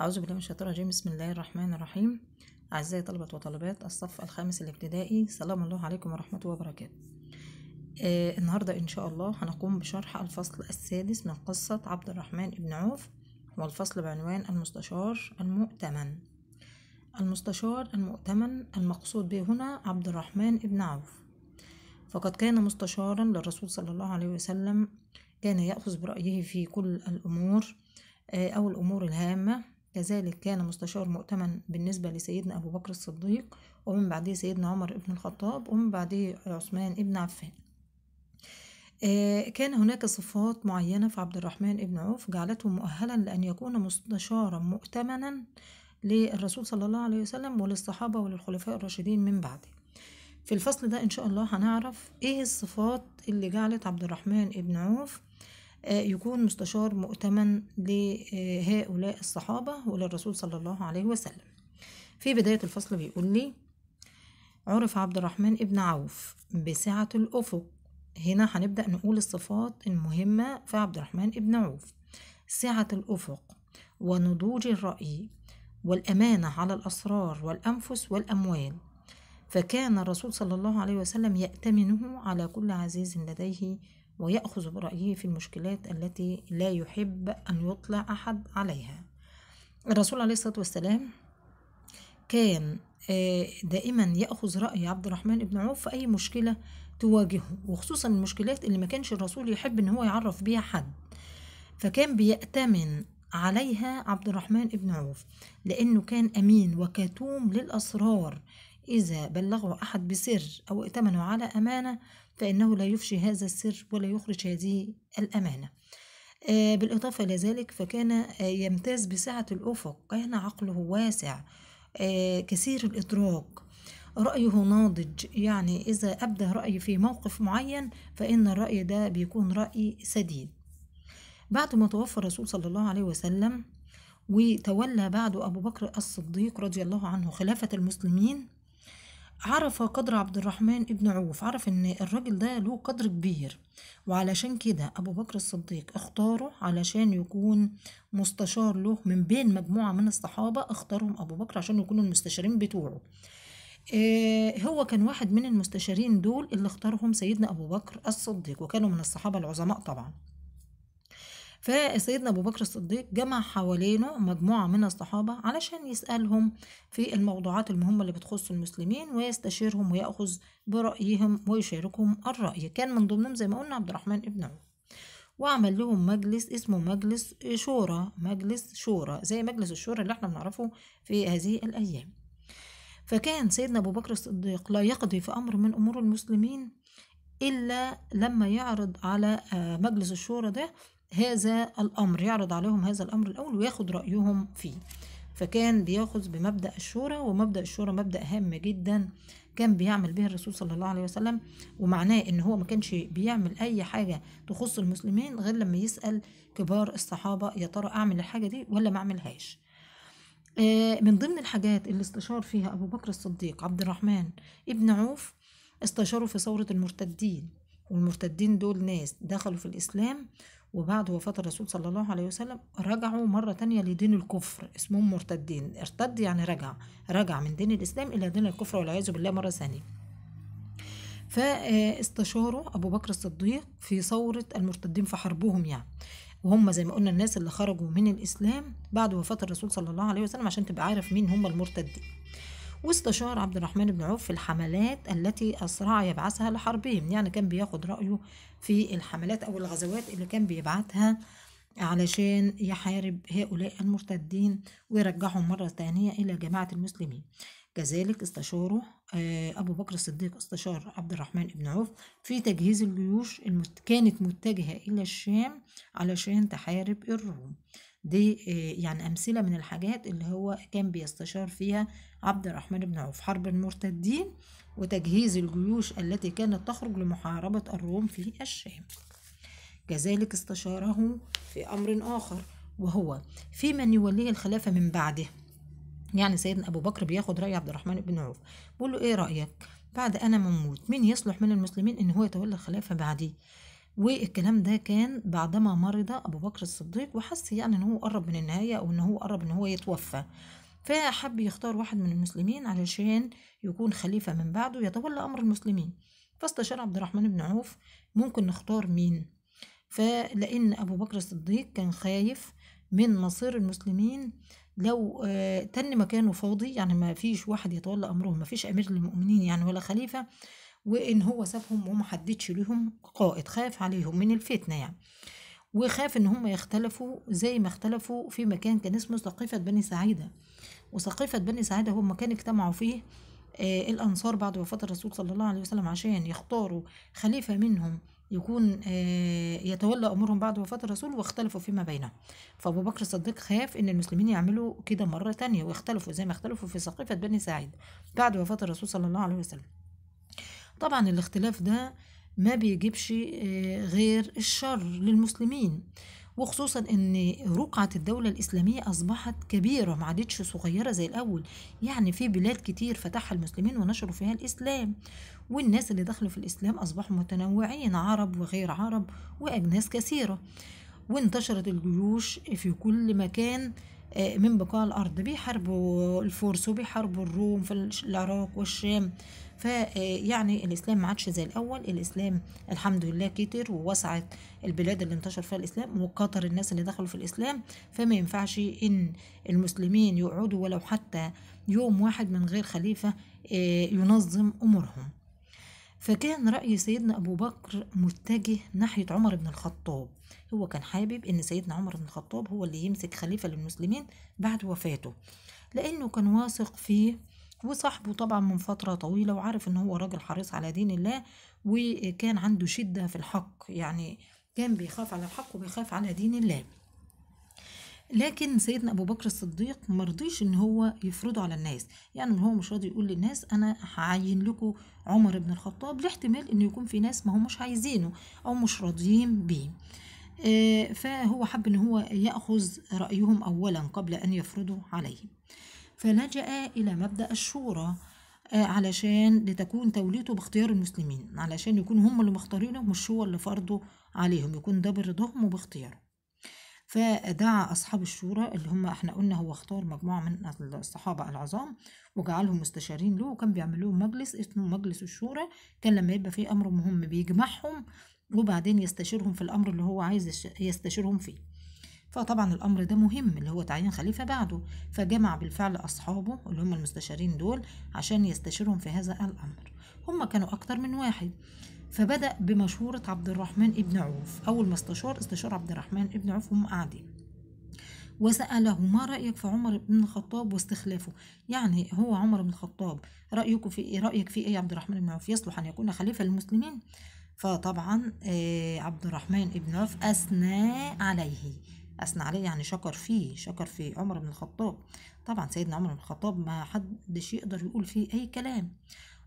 أعوذ بالله من الشيطان الرجيم بسم الله الرحمن الرحيم أعزائي طلبة وطالبات الصف الخامس الابتدائي سلام الله عليكم ورحمة وبركاته آه النهاردة إن شاء الله هنقوم بشرح الفصل السادس من قصة عبد الرحمن بن عوف والفصل بعنوان المستشار المؤتمن المستشار المؤتمن المقصود به هنا عبد الرحمن بن عوف فقد كان مستشارا للرسول صلى الله عليه وسلم كان يأخذ برأيه في كل الأمور آه، أو الأمور الهامة كذلك كان مستشار مؤتمن بالنسبة لسيدنا أبو بكر الصديق ومن بعده سيدنا عمر بن الخطاب ومن بعده عثمان بن عفان آه، كان هناك صفات معينة في عبد الرحمن بن عوف جعلته مؤهلا لأن يكون مستشارا مؤتمنا للرسول صلى الله عليه وسلم وللصحابة وللخلفاء الراشدين من بعده في الفصل ده إن شاء الله هنعرف إيه الصفات اللي جعلت عبد الرحمن بن عوف آه، يكون مستشار مؤتمن لهؤلاء الصحابة وللرسول صلى الله عليه وسلم في بداية الفصل بيقول لي عرف عبد الرحمن ابن عوف بسعة الأفق هنا هنبدأ نقول الصفات المهمة في عبد الرحمن ابن عوف سعة الأفق ونضوج الرأي والأمانة على الأسرار والأنفس والأموال فكان الرسول صلى الله عليه وسلم يأتمنه على كل عزيز لديه ويأخذ برأيه في المشكلات التي لا يحب أن يطلع أحد عليها الرسول عليه الصلاة والسلام كان آه، دائما يأخذ رأي عبد الرحمن بن عوف في أي مشكلة تواجهه وخصوصا المشكلات اللي ما كانش الرسول يحب إن هو يعرف بيها حد فكان بيأتمن عليها عبد الرحمن بن عوف لأنه كان أمين وكتوم للأسرار إذا بلغه أحد بسر أو ائتمنوا على أمانة فإنه لا يفشي هذا السر ولا يخرج هذه الأمانة آه، بالإضافة إلى ذلك فكان آه، يمتاز بسعة الأفق كان عقله واسع آه، كثير الإدراك رأيه ناضج يعني إذا أبدى رأي في موقف معين فإن الرأي ده بيكون رأي سديد بعد ما توفى الرسول صلى الله عليه وسلم وتولى بعده أبو بكر الصديق رضي الله عنه خلافة المسلمين عرف قدر عبد الرحمن ابن عوف عرف ان الراجل ده له قدر كبير وعلشان كده ابو بكر الصديق اختاره علشان يكون مستشار له من بين مجموعة من الصحابة اختارهم ابو بكر عشان يكونوا المستشارين بتوعه آه، هو كان واحد من المستشارين دول اللي اختارهم سيدنا ابو بكر الصديق وكانوا من الصحابة العظماء طبعا فسيدنا أبو بكر الصديق جمع حوالينه مجموعة من الصحابة علشان يسألهم في الموضوعات المهمة اللي بتخص المسلمين ويستشيرهم ويأخذ برأيهم ويشاركهم الرأي كان من ضمنهم زي ما قلنا عبد الرحمن ابن عوف وعمل لهم مجلس اسمه مجلس شورى مجلس شورى زي مجلس الشورى اللي احنا بنعرفه في هذه الأيام فكان سيدنا أبو بكر الصديق لا يقضي في أمر من أمور المسلمين إلا لما يعرض على آه، مجلس الشورى ده هذا الأمر يعرض عليهم هذا الأمر الأول وياخد رأيهم فيه فكان بياخذ بمبدأ الشورى ومبدأ الشورى مبدأ هام جدا كان بيعمل به الرسول صلى الله عليه وسلم ومعناه ان هو ما كانش بيعمل اي حاجة تخص المسلمين غير لما يسأل كبار الصحابة يا ترى اعمل الحاجة دي ولا ما اعملهاش آه، من ضمن الحاجات اللي استشار فيها ابو بكر الصديق عبد الرحمن ابن عوف استشاروا في ثورة المرتدين والمرتدين دول ناس دخلوا في الاسلام وبعد وفاة الرسول صلى الله عليه وسلم رجعوا مرة تانية لدين الكفر اسمهم مرتدين ارتد يعني رجع رجع من دين الإسلام إلى دين الكفر والعياذ بالله مرة ثانية فاستشاره أبو بكر الصديق في ثورة المرتدين في حربهم يعني وهم زي ما قلنا الناس اللي خرجوا من الإسلام بعد وفاة الرسول صلى الله عليه وسلم عشان تبقى عارف مين هم المرتدين واستشار عبد الرحمن بن عوف في الحملات التي أسرع يبعثها لحربهم يعني كان بياخد رأيه في الحملات أو الغزوات اللي كان بيبعتها علشان يحارب هؤلاء المرتدين ويرجعهم مرة تانية إلى جماعة المسلمين كذلك استشاره آه، أبو بكر الصديق استشار عبد الرحمن بن عوف في تجهيز الجيوش اللي كانت متجهة إلى الشام علشان تحارب الروم دي آه، يعني أمثلة من الحاجات اللي هو كان بيستشار فيها عبد الرحمن بن عوف حرب المرتدين وتجهيز الجيوش التي كانت تخرج لمحاربة الروم في الشام كذلك استشاره في أمر آخر وهو في من يوليه الخلافة من بعده يعني سيدنا أبو بكر بياخد رأي عبد الرحمن بن عوف بيقول له إيه رأيك بعد أنا ما أموت مين يصلح من المسلمين إن هو يتولى الخلافة بعدي والكلام ده كان بعدما مرض أبو بكر الصديق وحس يعني إن هو قرب من النهاية أو إن هو قرب إن هو يتوفى فحب يختار واحد من المسلمين علشان يكون خليفة من بعده يتولى أمر المسلمين فاستشار عبد الرحمن بن عوف ممكن نختار مين فلأن أبو بكر الصديق كان خايف من مصير المسلمين لو آه، تن مكانه فاضي يعني ما فيش واحد يتولى أمرهم ما فيش أمير للمؤمنين يعني ولا خليفة وان هو سابهم وما حددش ليهم قائد خاف عليهم من الفتنه يعني وخاف ان هم يختلفوا زي ما اختلفوا في مكان كان اسمه سقيفه بني سعيده وسقيفه بني سعيده هو مكان اجتمعوا فيه آه الانصار بعد وفاه الرسول صلى الله عليه وسلم عشان يختاروا خليفه منهم يكون آه يتولى امرهم بعد وفاه الرسول واختلفوا فيما بينهم فابو بكر الصديق خاف ان المسلمين يعملوا كده مره تانية ويختلفوا زي ما اختلفوا في سقيفه بني سعيد بعد وفاه الرسول صلى الله عليه وسلم طبعا الاختلاف ده ما بيجيبش آه، غير الشر للمسلمين وخصوصا ان رقعة الدولة الاسلامية اصبحت كبيرة ما عادتش صغيرة زي الاول يعني في بلاد كتير فتحها المسلمين ونشروا فيها الاسلام والناس اللي دخلوا في الاسلام اصبحوا متنوعين عرب وغير عرب واجناس كثيرة وانتشرت الجيوش في كل مكان آه، من بقاع الارض بيحاربوا الفرس وبيحاربوا الروم في العراق والشام فيعني الإسلام ما عادش زي الأول الإسلام الحمد لله كتر ووسعت البلاد اللي انتشر فيها الإسلام وكتر الناس اللي دخلوا في الإسلام فما ينفعش إن المسلمين يقعدوا ولو حتى يوم واحد من غير خليفة آه، ينظم أمورهم فكان رأي سيدنا أبو بكر متجه ناحية عمر بن الخطاب هو كان حابب أن سيدنا عمر بن الخطاب هو اللي يمسك خليفة للمسلمين بعد وفاته لأنه كان واثق في وصاحبه طبعا من فترة طويلة وعارف ان هو راجل حريص على دين الله وكان عنده شدة في الحق يعني كان بيخاف على الحق وبيخاف على دين الله لكن سيدنا ابو بكر الصديق مرضيش ان هو يفرضه على الناس يعني هو مش راضي يقول للناس انا هعين لكم عمر بن الخطاب لاحتمال ان يكون في ناس ما همش عايزينه او مش راضيين بيه آه، فهو حب ان هو ياخذ رايهم اولا قبل ان يفرضوا عليهم فلجأ إلى مبدأ الشورى آه، علشان لتكون توليته باختيار المسلمين علشان يكون هم اللي مختارينه مش هو اللي فرضه عليهم يكون ده برضاهم وباختياره فدعا أصحاب الشورى اللي هم احنا قلنا هو اختار مجموعة من الصحابة العظام وجعلهم مستشارين له وكان بيعمل لهم مجلس اسمه مجلس الشورى كان لما يبقى فيه أمر مهم بيجمعهم وبعدين يستشيرهم في الأمر اللي هو عايز يستشيرهم فيه فطبعا الأمر ده مهم اللي هو تعيين خليفة بعده فجمع بالفعل أصحابه اللي هم المستشارين دول عشان يستشيرهم في هذا الأمر هم كانوا أكتر من واحد فبدأ بمشورة عبد الرحمن ابن عوف أول ما استشار استشار عبد الرحمن ابن عوف وهم قاعدين وسأله ما رأيك في عمر بن الخطاب واستخلافه يعني هو عمر بن الخطاب رأيك في إيه رأيك في إيه يا عبد الرحمن بن عوف يصلح أن يكون خليفة للمسلمين فطبعا آه، عبد الرحمن بن عوف أثنى عليه أثنى عليه يعني شكر فيه شكر في عمر بن الخطاب طبعا سيدنا عمر بن الخطاب ما حدش يقدر يقول فيه أي كلام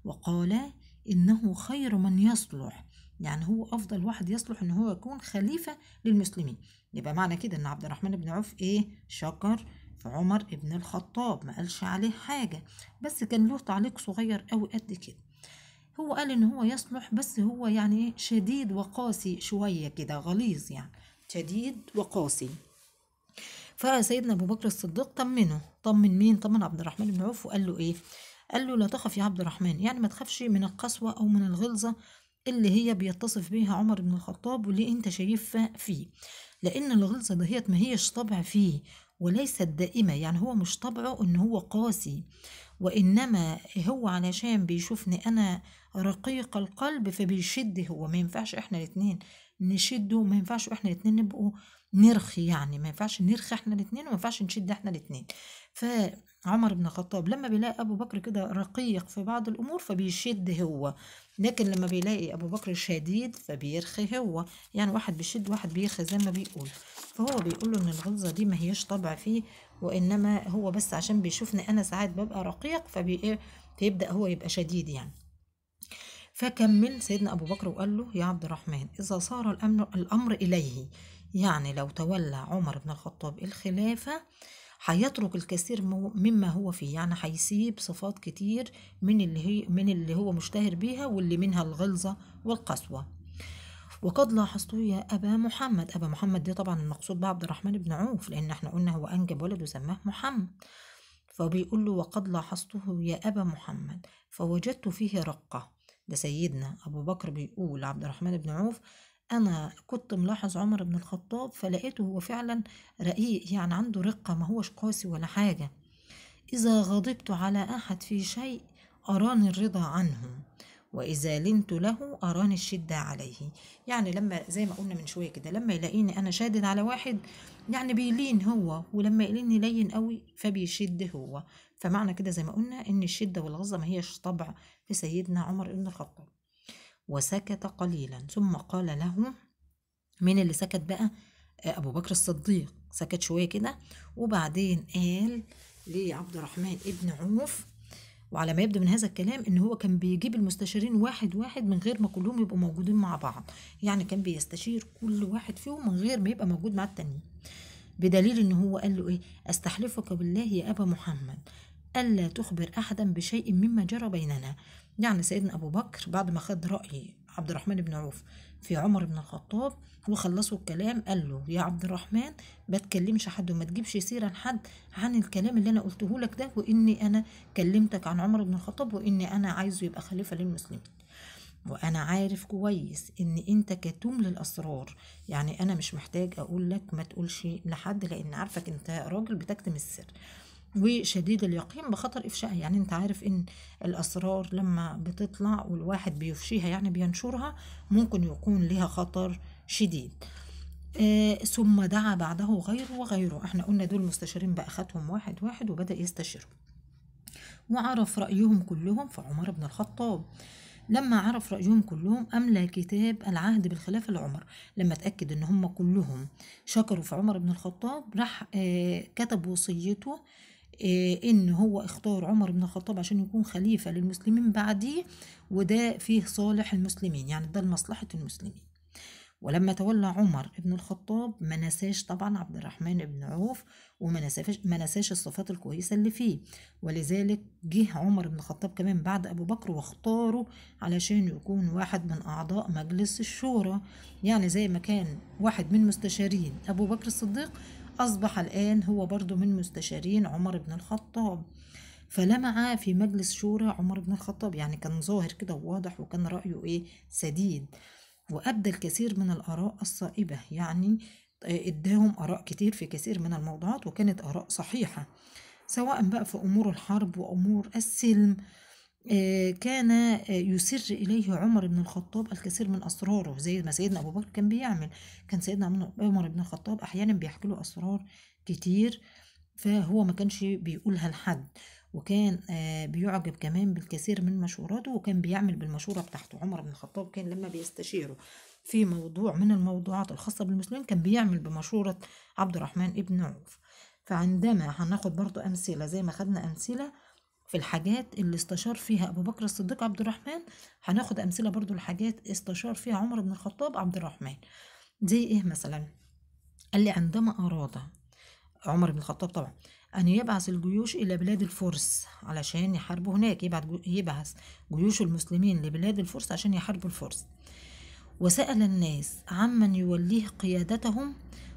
وقال إنه خير من يصلح يعني هو أفضل واحد يصلح إن هو يكون خليفة للمسلمين يبقى معنى كده إن عبد الرحمن بن عوف إيه شكر في عمر بن الخطاب ما قالش عليه حاجة بس كان له تعليق صغير أو قد كده هو قال إن هو يصلح بس هو يعني إيه؟ شديد وقاسي شوية كده غليظ يعني شديد وقاسي فسيدنا أبو بكر الصديق طمنه طمن مين طمن عبد الرحمن بن عوف وقال له إيه قال له لا تخف يا عبد الرحمن يعني ما تخافش من القسوة أو من الغلظة اللي هي بيتصف بيها عمر بن الخطاب واللي انت شايفها فيه لان الغلظه دهيت ما هيش طبع فيه وليست دائمه يعني هو مش طبعه ان هو قاسي وانما هو علشان بيشوفني انا رقيق القلب فبيشد هو ما ينفعش احنا الاثنين نشده ما ينفعش احنا الاثنين نبقوا نرخي يعني ما ينفعش نرخي احنا الاثنين وما ينفعش نشد احنا الاثنين فعمر بن الخطاب لما بيلاقي ابو بكر كده رقيق في بعض الامور فبيشد هو لكن لما بيلاقي ابو بكر شديد فبيرخي هو يعني واحد بيشد واحد بيرخي زي ما بيقول فهو بيقول ان الغلظه دي ما هيش طبع فيه وانما هو بس عشان بيشوفني انا ساعات ببقى رقيق فبيبدا إيه، فيبدا هو يبقى شديد يعني فكمل سيدنا أبو بكر وقال له يا عبد الرحمن إذا صار الأمر, الأمر إليه يعني لو تولى عمر بن الخطاب الخلافة هيترك الكثير مما هو فيه يعني هيسيب صفات كتير من اللي هي من اللي هو مشتهر بيها واللي منها الغلظة والقسوة وقد لاحظته يا أبا محمد أبا محمد دي طبعا المقصود بعبد الرحمن بن عوف لأن احنا قلنا هو أنجب ولد وسماه محمد فبيقول له وقد لاحظته يا أبا محمد فوجدت فيه رقة ده سيدنا أبو بكر بيقول عبد الرحمن بن عوف انا كنت ملاحظ عمر بن الخطاب فلقيته هو فعلا رقيق يعني عنده رقة ما هوش قاسي ولا حاجة إذا غضبت على أحد في شيء أراني الرضا عنه وإذا لنت له أراني الشدة عليه يعني لما زي ما قلنا من شوية كده لما يلاقيني أنا شادد على واحد يعني بيلين هو ولما يلين لين قوي فبيشد هو فمعنى كده زي ما قلنا إن الشدة والغضب ما هيش طبع في سيدنا عمر بن الخطاب وسكت قليلا ثم قال له مين اللي سكت بقى آه، أبو بكر الصديق سكت شوية كده وبعدين قال لعبد الرحمن ابن عوف وعلى ما يبدو من هذا الكلام ان هو كان بيجيب المستشارين واحد واحد من غير ما كلهم يبقوا موجودين مع بعض يعني كان بيستشير كل واحد فيهم من غير ما يبقى موجود مع التانيين بدليل ان هو قال له ايه استحلفك بالله يا ابا محمد الا تخبر احدا بشيء مما جرى بيننا يعني سيدنا أبو بكر بعد ما خد رأي عبد الرحمن بن عوف في عمر بن الخطاب وخلصوا الكلام قال له يا عبد الرحمن ما تكلمش حد وما تجيبش سيرة لحد عن الكلام اللي أنا قلته لك ده وإني أنا كلمتك عن عمر بن الخطاب وإني أنا عايزه يبقى خليفة للمسلمين وانا عارف كويس ان انت كتوم للاسرار يعني انا مش محتاج اقول لك ما تقولش لحد لان عارفك انت راجل بتكتم السر وشديد اليقين بخطر إفشائها يعني أنت عارف إن الأسرار لما بتطلع والواحد بيفشيها يعني بينشرها ممكن يكون لها خطر شديد آه ثم دعا بعده غيره وغيره احنا قلنا دول مستشارين بقى خدهم واحد واحد وبدأ يستشيرهم وعرف رأيهم كلهم في عمر بن الخطاب لما عرف رأيهم كلهم أملى كتاب العهد بالخلافة لعمر لما اتأكد إن هم كلهم شكروا في عمر بن الخطاب راح آه كتب وصيته إيه، إن هو اختار عمر بن الخطاب عشان يكون خليفة للمسلمين بعديه وده فيه صالح المسلمين يعني ده لمصلحة المسلمين ولما تولى عمر بن الخطاب ما نساش طبعا عبد الرحمن بن عوف وما نساش الصفات الكويسه اللي فيه ولذلك جه عمر بن الخطاب كمان بعد ابو بكر واختاره علشان يكون واحد من اعضاء مجلس الشورى يعني زي ما كان واحد من مستشارين ابو بكر الصديق أصبح الآن هو برضو من مستشارين عمر بن الخطاب فلمع في مجلس شورى عمر بن الخطاب يعني كان ظاهر كده وواضح وكان رأيه إيه سديد وأبدى الكثير من الآراء الصائبة يعني اداهم آراء كتير في كثير من الموضوعات وكانت آراء صحيحة سواء بقى في أمور الحرب وأمور السلم آه، كان آه، يسر إليه عمر بن الخطاب الكثير من أسراره زي ما سيدنا أبو بكر كان بيعمل كان سيدنا عمر بن الخطاب أحيانا بيحكي له أسرار كتير فهو ما كانش بيقولها لحد وكان آه، بيعجب كمان بالكثير من مشوراته وكان بيعمل بالمشورة بتاعته عمر بن الخطاب كان لما بيستشيره في موضوع من الموضوعات الخاصة بالمسلمين كان بيعمل بمشورة عبد الرحمن ابن عوف فعندما هناخد برضو أمثلة زي ما خدنا أمثلة في الحاجات اللي استشار فيها أبو بكر الصديق عبد الرحمن هناخد أمثلة برضو لحاجات استشار فيها عمر بن الخطاب عبد الرحمن زي إيه مثلا قال لي عندما أراد عمر بن الخطاب طبعا أن يبعث الجيوش إلى بلاد الفرس علشان يحاربوا هناك يبعث يبعث جيوش المسلمين لبلاد الفرس عشان يحاربوا الفرس وسأل الناس عمن يوليه قيادتهم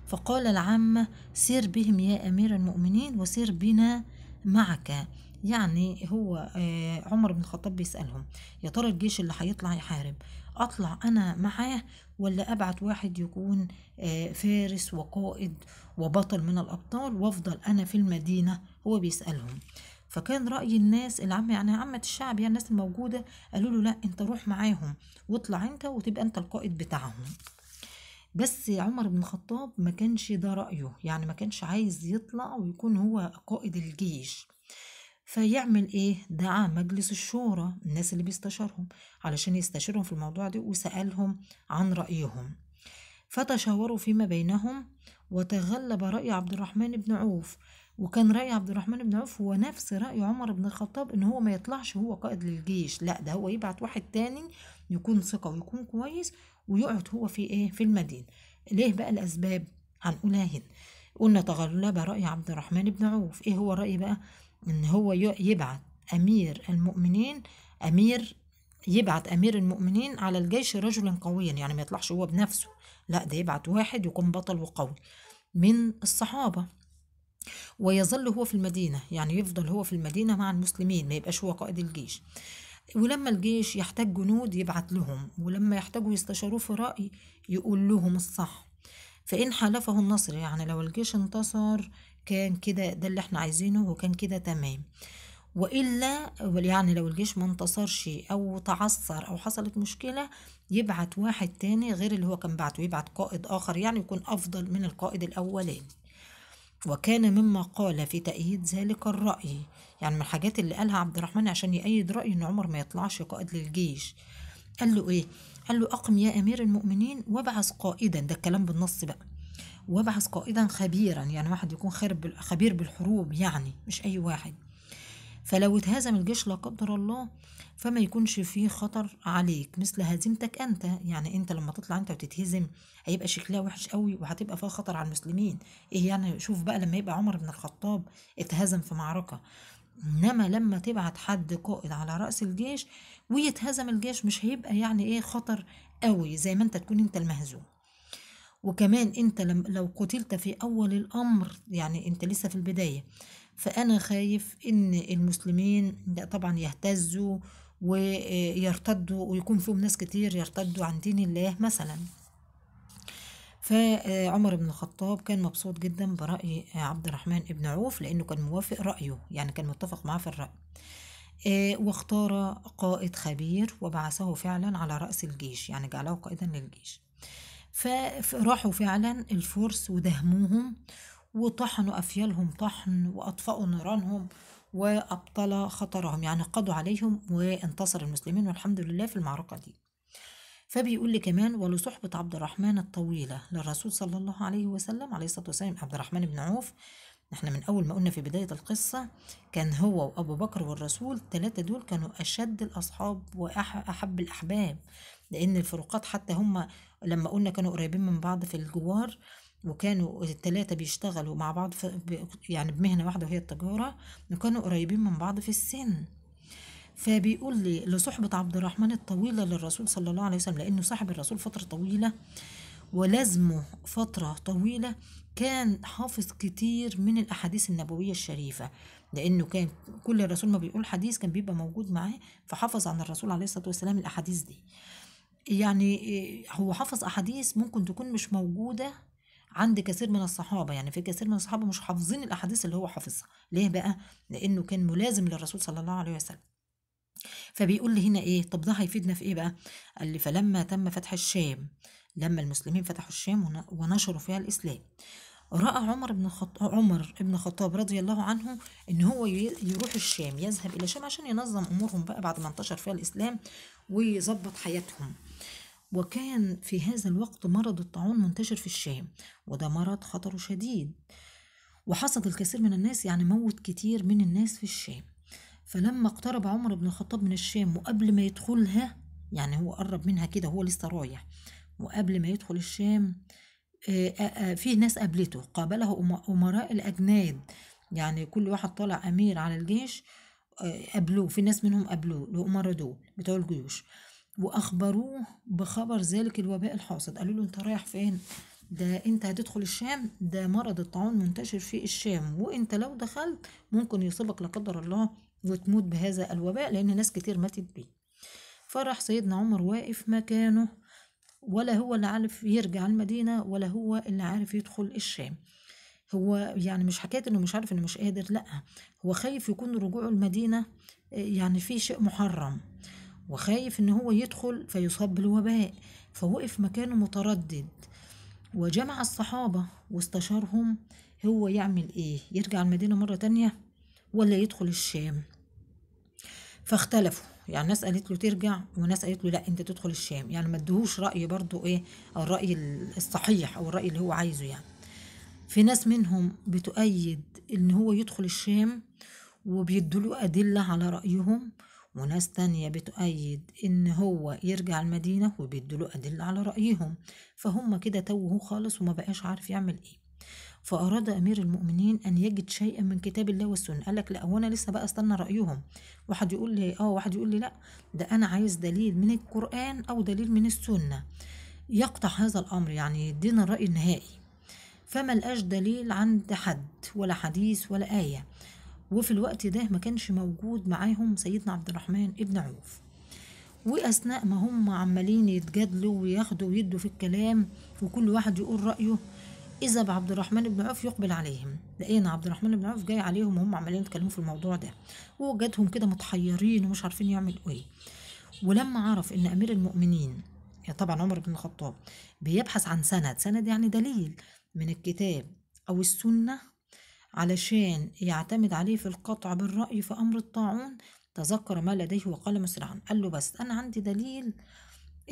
فقال العامة سير بهم يا أمير المؤمنين وسير بنا معك يعني هو آه، عمر بن الخطاب بيسألهم يا ترى الجيش اللي هيطلع يحارب أطلع أنا معاه ولا أبعت واحد يكون آه، فارس وقائد وبطل من الأبطال وأفضل أنا في المدينة هو بيسألهم فكان رأي الناس العامة يعني عامة الشعب يعني الناس الموجودة قالوا له لا أنت روح معاهم واطلع أنت وتبقى أنت القائد بتاعهم بس عمر بن الخطاب ما كانش ده رأيه يعني ما كانش عايز يطلع ويكون هو قائد الجيش فيعمل ايه دعا مجلس الشورى الناس اللي بيستشارهم علشان يستشيرهم في الموضوع ده وسألهم عن رأيهم فتشاوروا فيما بينهم وتغلب رأي عبد الرحمن بن عوف وكان رأي عبد الرحمن بن عوف هو نفس رأي عمر بن الخطاب ان هو ما يطلعش هو قائد للجيش لا ده هو يبعت واحد تاني يكون ثقة ويكون كويس ويقعد هو في ايه في المدينة ليه بقى الأسباب هنقولها هنا قلنا تغلب رأي عبد الرحمن بن عوف ايه هو الرأي بقى ان هو يبعت امير المؤمنين امير يبعت امير المؤمنين على الجيش رجلا قويا يعني ما يطلعش هو بنفسه لا ده يبعت واحد يكون بطل وقوي من الصحابه ويظل هو في المدينه يعني يفضل هو في المدينه مع المسلمين ما يبقاش هو قائد الجيش ولما الجيش يحتاج جنود يبعت لهم ولما يحتاجوا يستشاروه في رأي يقول لهم الصح فإن حالفه النصر يعني لو الجيش انتصر كان كده ده اللي احنا عايزينه وكان كده تمام والا يعني لو الجيش ما انتصرش او تعثر او حصلت مشكله يبعت واحد تاني غير اللي هو كان بعته يبعت قائد اخر يعني يكون افضل من القائد الاولاني وكان مما قال في تأييد ذلك الرأي يعني من الحاجات اللي قالها عبد الرحمن عشان يأيد رأيه إن عمر ما يطلعش قائد للجيش قال له إيه؟ قال له أقم يا أمير المؤمنين وابعث قائدا ده الكلام بالنص بقى وابعث قائدا خبيرا يعني واحد يكون خبير بالحروب يعني مش أي واحد فلو اتهزم الجيش لا قدر الله فما يكونش فيه خطر عليك مثل هزيمتك انت يعني انت لما تطلع انت وتتهزم هيبقى شكلها وحش قوي وهتبقى فيها خطر على المسلمين ايه يعني شوف بقى لما يبقى عمر بن الخطاب اتهزم في معركه انما لما تبعت حد قائد على راس الجيش ويتهزم الجيش مش هيبقى يعني ايه خطر قوي زي ما انت تكون انت المهزوم وكمان انت لو قتلت في اول الامر يعني انت لسه في البداية فانا خايف ان المسلمين طبعا يهتزوا ويرتدوا آه، ويكون فيهم ناس كتير يرتدوا عن دين الله مثلا فعمر آه، بن الخطاب كان مبسوط جدا برأي عبد الرحمن بن عوف لأنه كان موافق رأيه يعني كان متفق معاه في الرأي آه، واختار قائد خبير وبعثه فعلا على رأس الجيش يعني جعله قائدا للجيش فراحوا فعلا الفرس ودهموهم وطحنوا أفيالهم طحن وأطفأوا نيرانهم وأبطل خطرهم يعني قضوا عليهم وانتصر المسلمين والحمد لله في المعركة دي فبيقول لي كمان ولصحبة عبد الرحمن الطويلة للرسول صلى الله عليه وسلم عليه الصلاة والسلام عبد الرحمن بن عوف احنا من أول ما قلنا في بداية القصة كان هو وأبو بكر والرسول الثلاثة دول كانوا أشد الأصحاب وأحب الأحباب لأن الفروقات حتى هم لما قلنا كانوا قريبين من بعض في الجوار وكانوا الثلاثة بيشتغلوا مع بعض يعني بمهنة واحدة وهي التجارة وكانوا قريبين من بعض في السن فبيقول لي لصحبة عبد الرحمن الطويلة للرسول صلى الله عليه وسلم لأنه صاحب الرسول فترة طويلة ولازمه فترة طويلة كان حافظ كتير من الأحاديث النبوية الشريفة لأنه كان كل الرسول ما بيقول حديث كان بيبقى موجود معاه فحافظ عن الرسول عليه الصلاة والسلام الأحاديث دي يعني آه، هو حافظ أحاديث ممكن تكون مش موجودة عند كثير من الصحابة يعني في كثير من الصحابة مش حافظين الأحاديث اللي هو حافظها ليه بقى؟ لأنه كان ملازم للرسول صلى الله عليه وسلم فبيقول لي هنا إيه طب ده هيفيدنا في إيه بقى؟ قال لي فلما تم فتح الشام لما المسلمين فتحوا الشام ونشروا فيها الإسلام رأى عمر بن الخطاب عمر بن الخطاب رضي الله عنه إن هو يروح الشام يذهب إلى الشام عشان ينظم أمورهم بقى بعد ما انتشر فيها الإسلام ويظبط حياتهم وكان في هذا الوقت مرض الطاعون منتشر في الشام وده مرض خطره شديد وحصد الكثير من الناس يعني موت كتير من الناس في الشام فلما اقترب عمر بن الخطاب من الشام وقبل ما يدخلها يعني هو قرب منها كده هو لسه رايح وقبل ما يدخل الشام آه، آه، آه، في ناس قابلته قابله أمراء الأجناد يعني كل واحد طالع أمير على الجيش قابلوه في ناس منهم قابلوه الأمراء دول بتوع الجيوش وأخبروه بخبر ذلك الوباء الحاصل قالوا له أنت رايح فين؟ ده انت هتدخل الشام ده مرض الطاعون منتشر في الشام وانت لو دخلت ممكن يصيبك لا قدر الله وتموت بهذا الوباء لان ناس كتير ماتت بيه فرح سيدنا عمر واقف مكانه ولا هو اللي عارف يرجع المدينة ولا هو اللي عارف يدخل الشام هو يعني مش حكاية انه مش عارف انه مش قادر لا هو خايف يكون رجوعه المدينة يعني في شيء محرم وخايف إن هو يدخل فيصاب بالوباء فوقف مكانه متردد وجمع الصحابة واستشارهم هو يعمل إيه يرجع المدينة مرة تانية ولا يدخل الشام فاختلفوا يعني ناس قالت له ترجع وناس قالت له لا انت تدخل الشام يعني ما ادهوش راي برضو ايه او الراي الصحيح او الراي اللي هو عايزه يعني في ناس منهم بتؤيد ان هو يدخل الشام وبيدوا له ادله على رايهم وناس تانية بتؤيد إن هو يرجع المدينة وبيدلوا أدلة على رأيهم فهم كده توهوا خالص وما بقاش عارف يعمل إيه فأراد أمير المؤمنين أن يجد شيئا من كتاب الله والسنة قال لك لا وأنا لسه بقى استنى رأيهم واحد يقول لي آه واحد يقول لي لا ده أنا عايز دليل من القرآن أو دليل من السنة يقطع هذا الأمر يعني يدينا الرأي النهائي فما لقاش دليل عند حد ولا حديث ولا آية وفي الوقت ده ما كانش موجود معاهم سيدنا عبد الرحمن ابن عوف واثناء ما هم عمالين يتجادلوا وياخدوا ويدوا في الكلام وكل واحد يقول رايه اذا بعبد الرحمن بن عوف يقبل عليهم لقينا عبد الرحمن بن عوف جاي عليهم وهم عمالين يتكلموا في الموضوع ده وجاتهم كده متحيرين ومش عارفين يعملوا ايه ولما عرف ان امير المؤمنين يعني طبعا عمر بن الخطاب بيبحث عن سند سند يعني دليل من الكتاب او السنه علشان يعتمد عليه في القطع بالرأي في أمر الطاعون تذكر ما لديه وقال مسرعا قال له بس أنا عندي دليل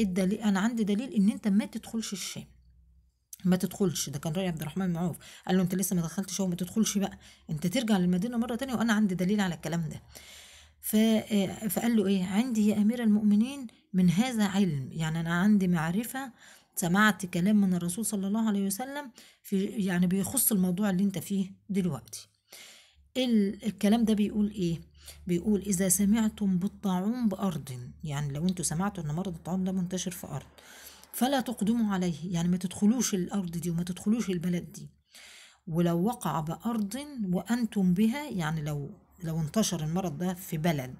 الدليل أنا عندي دليل إن أنت ما تدخلش الشام ما تدخلش ده كان رأي عبد الرحمن معوف قال له أنت لسه ما دخلتش وما تدخلش بقى أنت ترجع للمدينة مرة تانية وأنا عندي دليل على الكلام ده فقال له إيه عندي يا أمير المؤمنين من هذا علم يعني أنا عندي معرفة سمعت كلام من الرسول صلى الله عليه وسلم في يعني بيخص الموضوع اللي انت فيه دلوقتي الكلام ده بيقول ايه بيقول اذا سمعتم بالطاعون بارض يعني لو انتوا سمعتوا ان مرض الطاعون ده منتشر في ارض فلا تقدموا عليه يعني ما تدخلوش الارض دي وما تدخلوش البلد دي ولو وقع بارض وانتم بها يعني لو لو انتشر المرض ده في بلد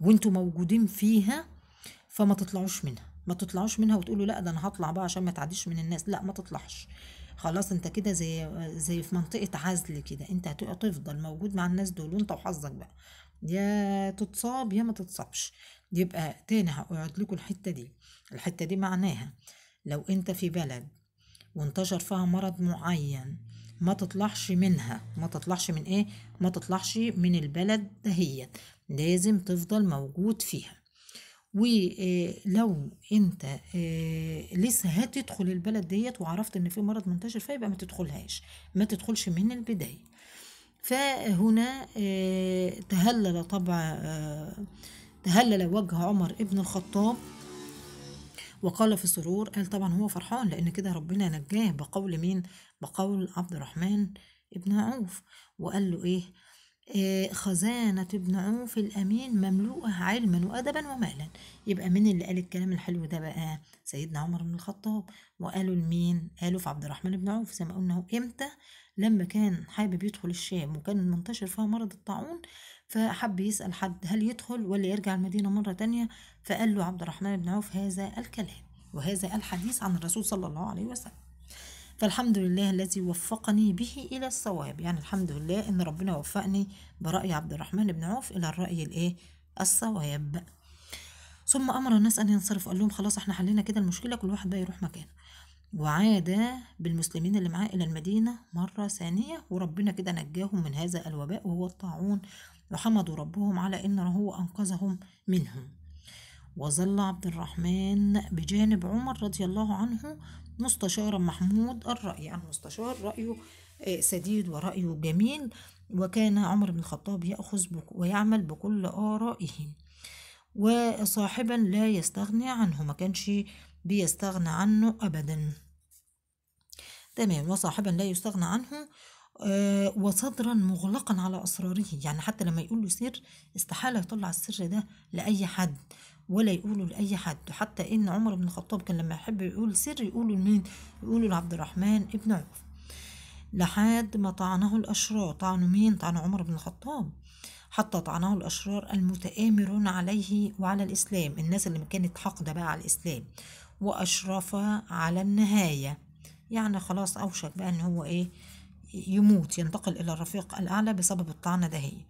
وانتوا موجودين فيها فما تطلعوش منها ما تطلعوش منها وتقولوا لا ده انا هطلع بقى عشان ما تعديش من الناس لا ما تطلعش خلاص انت كده زي زي في منطقه عزل كده انت هتفضل موجود مع الناس دول وانت وحظك بقى يا تتصاب يا ما تتصابش يبقى تاني هقعد لكم الحته دي الحته دي معناها لو انت في بلد وانتشر فيها مرض معين ما تطلعش منها ما تطلعش من ايه ما تطلعش من البلد دهيت لازم تفضل موجود فيها ولو آه، انت آه، لسه هتدخل البلد ديت وعرفت ان في مرض منتشر فيبقى ما تدخلهاش ما تدخلش من البدايه فهنا آه، تهلل طبعا تهلل وجه عمر ابن الخطاب وقال في سرور قال طبعا هو فرحان لان كده ربنا نجاه بقول مين بقول عبد الرحمن ابن عوف وقال له ايه آه، خزانة ابن عوف الأمين مملوءة علما وأدبا ومالا يبقى مين اللي قال الكلام الحلو ده بقى سيدنا عمر بن الخطاب وقالوا لمين قالوا في عبد الرحمن بن عوف زي ما قلنا امتى لما كان حابب يدخل الشام وكان منتشر فيها مرض الطاعون فحب يسأل حد هل يدخل ولا يرجع المدينة مرة تانية فقال له عبد الرحمن بن عوف هذا الكلام وهذا الحديث عن الرسول صلى الله عليه وسلم فالحمد لله الذي وفقني به إلى الصواب يعني الحمد لله إن ربنا وفقني برأي عبد الرحمن بن عوف إلى الرأي الإيه الصواب ثم أمر الناس أن ينصرفوا قال لهم خلاص إحنا حلينا كده المشكلة كل واحد بقى يروح مكانه وعاد بالمسلمين اللي معاه إلى المدينة مرة ثانية وربنا كده نجاهم من هذا الوباء وهو الطاعون وحمدوا ربهم على إن هو أنقذهم منهم وظل عبد الرحمن بجانب عمر رضي الله عنه مستشارا محمود الرأي المستشار يعني رأيه آه، سديد ورأيه جميل وكان عمر بن الخطاب يأخذ ويعمل بكل آرائه وصاحبا لا يستغني عنه ما كانش بيستغنى عنه أبدا تمام وصاحبا لا يستغنى عنه آه، وصدرا مغلقا على أسراره يعني حتى لما يقول له سر استحالة يطلع السر ده لأي حد ولا يقولوا لأي حد حتى إن عمر بن الخطاب كان لما يحب يقول سر يقولوا لمين يقولوا لعبد الرحمن ابن عوف لحد ما طعنه الأشرار طعنوا مين طعن عمر بن الخطاب حتى طعنه الأشرار المتآمرون عليه وعلى الإسلام الناس اللي كانت حاقده بقى على الإسلام وأشرف على النهاية يعني خلاص أوشك بقى إن هو إيه يموت ينتقل إلى الرفيق الأعلى بسبب الطعنة دهية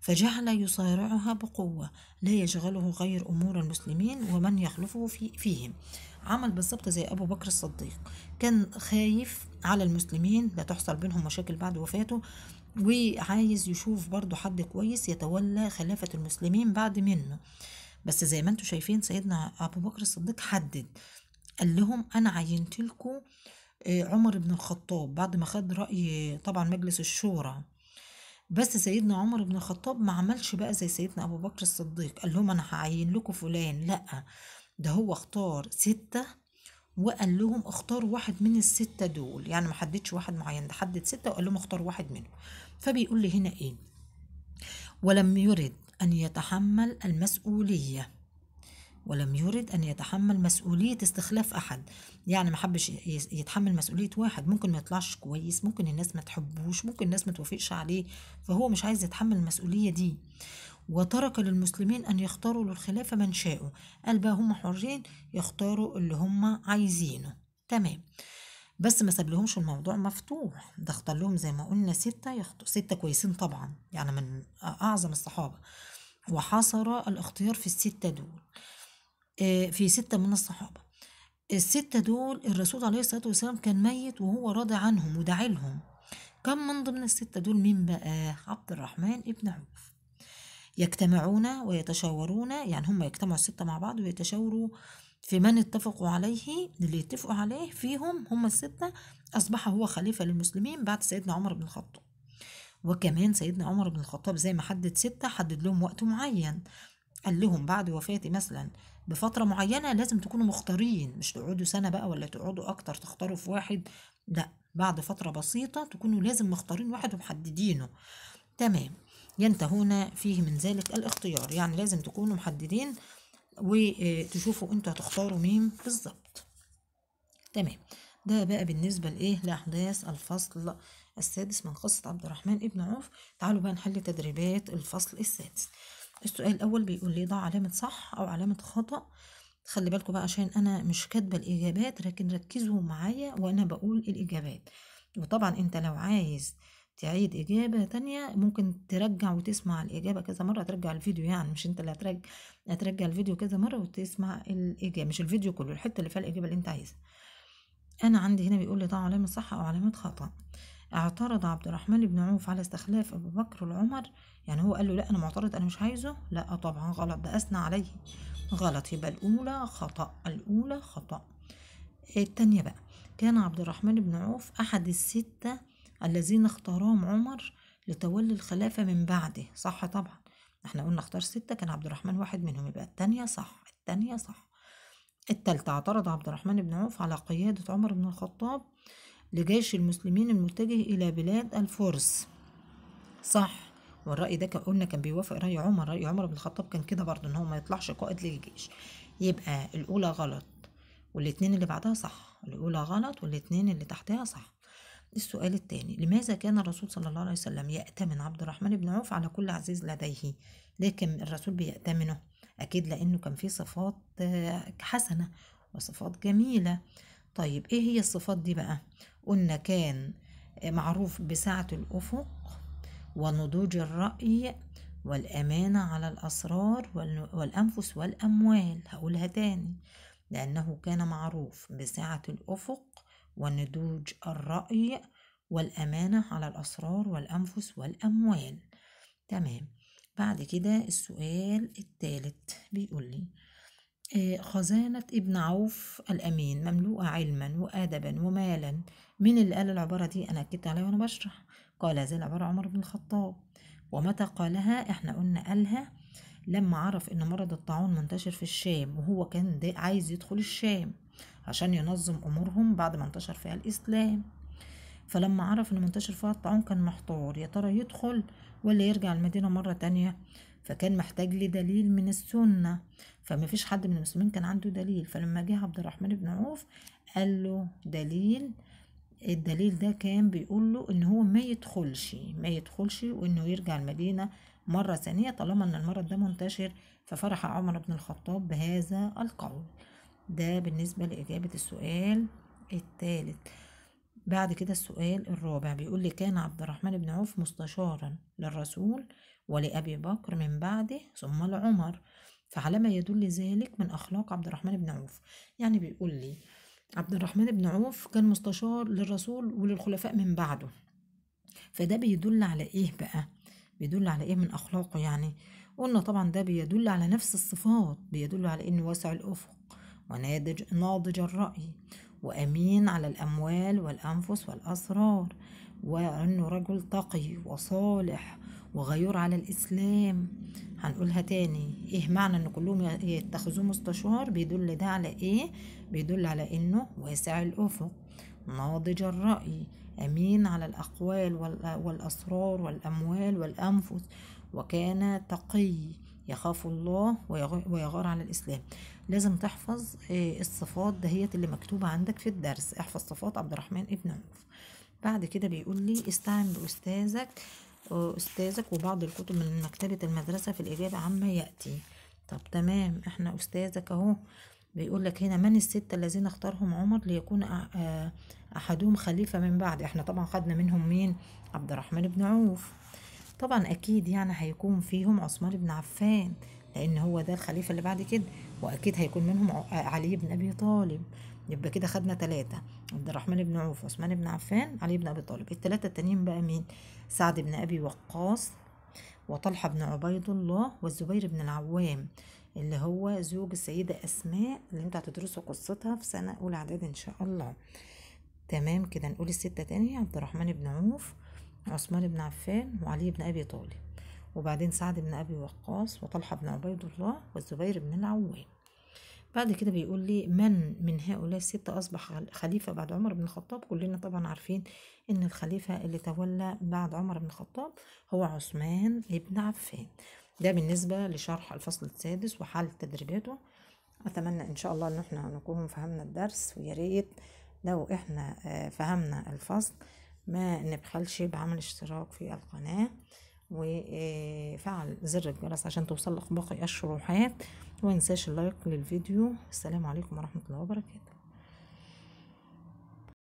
فجعل يصارعها بقوة لا يشغله غير أمور المسلمين ومن يخلفه في فيهم عمل بالظبط زي أبو بكر الصديق كان خايف على المسلمين لا تحصل بينهم مشاكل بعد وفاته وعايز يشوف برضو حد كويس يتولى خلافة المسلمين بعد منه بس زي ما انتم شايفين سيدنا أبو بكر الصديق حدد قال لهم أنا عينت لكم آه، عمر بن الخطاب بعد ما خد رأي طبعا مجلس الشورى بس سيدنا عمر بن الخطاب ما عملش بقى زي سيدنا أبو بكر الصديق قال لهم أنا هعين لكم فلان لأ ده هو اختار ستة وقال لهم اختاروا واحد من الستة دول يعني ما حددش واحد معين ده حدد ستة وقال لهم اختاروا واحد منهم فبيقول لي هنا ايه ولم يرد أن يتحمل المسؤولية ولم يرد أن يتحمل مسؤولية استخلاف أحد يعني ما حبش يتحمل مسؤولية واحد ممكن ما يطلعش كويس ممكن الناس ما تحبوش ممكن الناس ما توافقش عليه فهو مش عايز يتحمل المسؤولية دي وترك للمسلمين أن يختاروا للخلافة من شاءوا قال بقى هم حرين يختاروا اللي هم عايزينه تمام بس ما ساب لهمش الموضوع مفتوح ده اختار لهم زي ما قلنا ستة يخط... ستة كويسين طبعا يعني من أعظم الصحابة وحصر الاختيار في الستة دول آه، في ستة من الصحابة الستة دول الرسول عليه الصلاة والسلام كان ميت وهو راضي عنهم وداعي لهم من ضمن الستة دول مين بقى عبد الرحمن ابن عوف يجتمعون ويتشاورون يعني هم يجتمعوا الستة مع بعض ويتشاوروا في من اتفقوا عليه اللي يتفقوا عليه فيهم هم الستة أصبح هو خليفة للمسلمين بعد سيدنا عمر بن الخطاب وكمان سيدنا عمر بن الخطاب زي ما حدد ستة حدد لهم وقت معين قال لهم بعد وفاتي مثلا بفترة معينة لازم تكونوا مختارين مش تقعدوا سنة بقى ولا تقعدوا أكتر تختاروا في واحد لأ بعد فترة بسيطة تكونوا لازم مختارين واحد ومحددينه تمام ينتهون فيه من ذلك الاختيار يعني لازم تكونوا محددين وتشوفوا آه، انتوا هتختاروا مين بالظبط تمام ده بقى بالنسبة لإيه لأحداث الفصل السادس من قصة عبد الرحمن ابن عوف تعالوا بقى نحل تدريبات الفصل السادس السؤال الاول بيقول لي ضع علامه صح او علامه خطا خلي بالكم بقى عشان انا مش كاتبه الاجابات لكن ركزوا معايا وانا بقول الاجابات وطبعا انت لو عايز تعيد إجابة تانية ممكن ترجع وتسمع الإجابة كذا مرة ترجع الفيديو يعني مش أنت اللي هترجع هترجع الفيديو كذا مرة وتسمع الإجابة مش الفيديو كله الحتة اللي فيها الإجابة اللي أنت عايزها أنا عندي هنا بيقول لي ضع علامة صح أو علامة خطأ اعترض عبد الرحمن بن عوف على استخلاف أبو بكر لعمر يعني هو قال له لا أنا معترض أنا مش عايزه لا آه، طبعا غلط ده أثنى عليه غلط يبقى الأولى خطأ الأولى خطأ التانية بقى كان عبد الرحمن بن عوف أحد الستة الذين اختارهم عمر لتولي الخلافة من بعده صح طبعا احنا قلنا اختار ستة كان عبد الرحمن واحد منهم يبقى التانية صح التانية صح التالتة اعترض عبد الرحمن بن عوف على قيادة عمر بن الخطاب لجيش المسلمين المتجه إلى بلاد الفرس صح والرأي ده قلنا كان بيوافق رأي عمر رأي عمر بن الخطاب كان كده برضه إن هو ما يطلعش قائد للجيش يبقى الأولى غلط والاتنين اللي بعدها صح الأولى غلط والاتنين اللي تحتها صح السؤال الثاني لماذا كان الرسول صلى الله عليه وسلم يأتمن عبد الرحمن بن عوف على كل عزيز لديه ليه كان الرسول بيأتمنه أكيد لأنه كان فيه صفات آه، حسنة وصفات جميلة طيب إيه هي الصفات دي بقى قلنا كان معروف بسعة الأفق ونضوج الرأي والأمانة على الأسرار والأنفس والأموال هقولها تاني لأنه كان معروف بسعة الأفق ونضوج الرأي والأمانة على الأسرار والأنفس والأموال تمام بعد كده السؤال الثالث بيقول لي آه، خزانة ابن عوف الأمين مملوءة علما وأدبا ومالا مين اللي قال العبارة دي أنا أكدت عليها وأنا بشرح قال هذه العبارة عمر بن الخطاب ومتى قالها إحنا قلنا قالها لما عرف إن مرض الطاعون منتشر في الشام وهو كان عايز يدخل الشام عشان ينظم أمورهم بعد ما انتشر فيها الإسلام فلما عرف إن منتشر فيها الطاعون كان محتار يا ترى يدخل ولا يرجع المدينة مرة تانية فكان محتاج لدليل من السنة فما فيش حد من المسلمين كان عنده دليل فلما جه عبد الرحمن بن عوف قال له دليل الدليل ده كان بيقول له ان هو ما يدخلش ما يدخلش وانه يرجع المدينة مرة ثانية طالما ان المرض ده منتشر ففرح عمر بن الخطاب بهذا القول ده بالنسبة لإجابة السؤال الثالث بعد كده السؤال الرابع بيقول لي كان عبد الرحمن بن عوف مستشارا للرسول ولأبي بكر من بعده ثم لعمر فعلى ما يدل ذلك من أخلاق عبد الرحمن بن عوف يعني بيقول لي عبد الرحمن بن عوف كان مستشار للرسول وللخلفاء من بعده فده بيدل على ايه بقى بيدل على ايه من اخلاقه يعني قلنا طبعا ده بيدل على نفس الصفات بيدل على انه واسع الافق ونادج ناضج الراي وامين على الاموال والانفس والاسرار وانه رجل تقي وصالح وغيور على الإسلام هنقولها تاني إيه معنى إن كلهم يتخذوه مستشار بيدل ده على إيه بيدل على إنه واسع الأفق ناضج الرأي أمين على الأقوال والأسرار والأموال والأنفس وكان تقي يخاف الله ويغار على الإسلام لازم تحفظ آه، الصفات دهيت اللي مكتوبة عندك في الدرس احفظ صفات عبد الرحمن ابن عوف بعد كده بيقول لي استعن بأستاذك أستاذك وبعض الكتب من مكتبة المدرسة في الإجابة عما يأتي طب تمام احنا أستاذك أهو بيقول لك هنا من الستة الذين اختارهم عمر ليكون آه، أحدهم خليفة من بعد احنا طبعا خدنا منهم مين عبد الرحمن بن عوف طبعا أكيد يعني هيكون فيهم عثمان بن عفان لأن هو ده الخليفة اللي بعد كده وأكيد هيكون منهم آه، علي بن أبي طالب يبقى كده خدنا تلاتة عبد الرحمن بن عوف عثمان بن عفان علي بن أبي طالب التلاتة التانيين بقى مين سعد بن أبي وقاص وطلحة بن عبيد الله والزبير بن العوام اللي هو زوج السيدة أسماء اللي انتوا هتدرسوا قصتها في سنة أولى إعداد إن شاء الله تمام كده نقول الستة تاني عبد الرحمن بن عوف عثمان بن عفان وعلي بن أبي طالب وبعدين سعد بن أبي وقاص وطلحة بن عبيد الله والزبير بن العوام بعد كده بيقول لي من من هؤلاء الستة أصبح خليفة بعد عمر بن الخطاب كلنا طبعا عارفين إن الخليفة اللي تولى بعد عمر بن الخطاب هو عثمان بن عفان ده بالنسبة لشرح الفصل السادس وحالة تدريباته أتمنى إن شاء الله إن احنا نكون فهمنا الدرس ويا ريت لو احنا آه، فهمنا الفصل ما نبخلش بعمل اشتراك في القناة وفعل آه، زر الجرس عشان توصلك باقي الشروحات وانساش اللايك للفيديو السلام عليكم ورحمة الله وبركاته